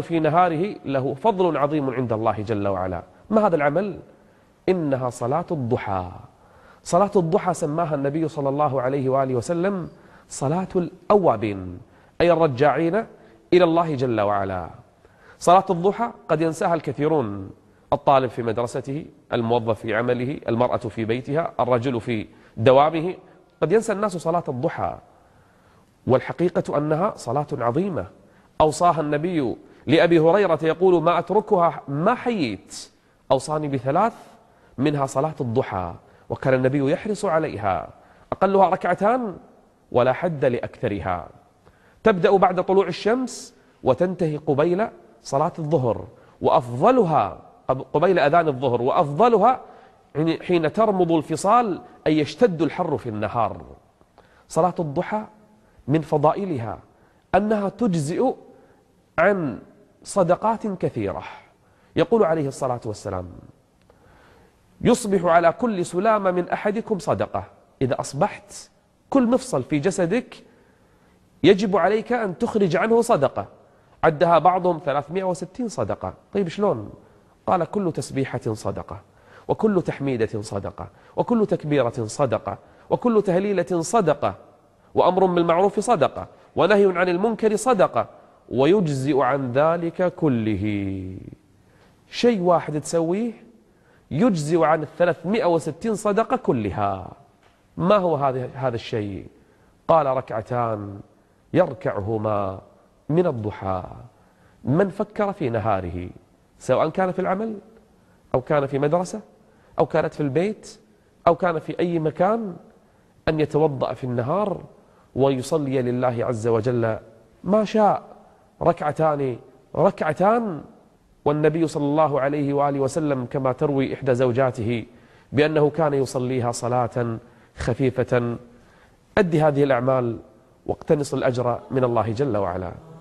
في نهاره له فضل عظيم عند الله جل وعلا ما هذا العمل؟ إنها صلاة الضحى صلاة الضحى سماها النبي صلى الله عليه وآله وسلم صلاة الأوابين أي الرجاعين إلى الله جل وعلا صلاة الضحى قد ينساها الكثيرون الطالب في مدرسته الموظف في عمله المرأة في بيتها الرجل في دوامه قد ينسى الناس صلاة الضحى والحقيقة أنها صلاة عظيمة أوصاها النبي لأبي هريرة يقول ما أتركها ما حييت أوصاني بثلاث منها صلاة الضحى وكان النبي يحرص عليها أقلها ركعتان ولا حد لأكثرها تبدأ بعد طلوع الشمس وتنتهي قبيل صلاة الظهر وأفضلها قبيل أذان الظهر وأفضلها حين ترمض الفصال أن يشتد الحر في النهار صلاة الضحى من فضائلها أنها تجزئ عن صدقات كثيرة يقول عليه الصلاة والسلام يصبح على كل سلامة من أحدكم صدقة إذا أصبحت كل مفصل في جسدك يجب عليك أن تخرج عنه صدقة عدها بعضهم 360 صدقة طيب شلون؟ قال كل تسبيحة صدقة وكل تحميدة صدقة وكل تكبيرة صدقة وكل تهليلة صدقة وأمر بالمعروف صدقة ونهي عن المنكر صدقة ويجزئ عن ذلك كله شيء واحد تسويه يجزئ عن 360 صدقة كلها ما هو هذا هذا الشيء قال ركعتان يركعهما من الضحى من فكر في نهاره سواء كان في العمل أو كان في مدرسة أو كانت في البيت أو كان في أي مكان أن يتوضأ في النهار ويصلي لله عز وجل ما شاء ركعتان ركعتان والنبي صلى الله عليه وآله وسلم كما تروي إحدى زوجاته بأنه كان يصليها صلاة خفيفة أد هذه الأعمال واقتنص الأجر من الله جل وعلا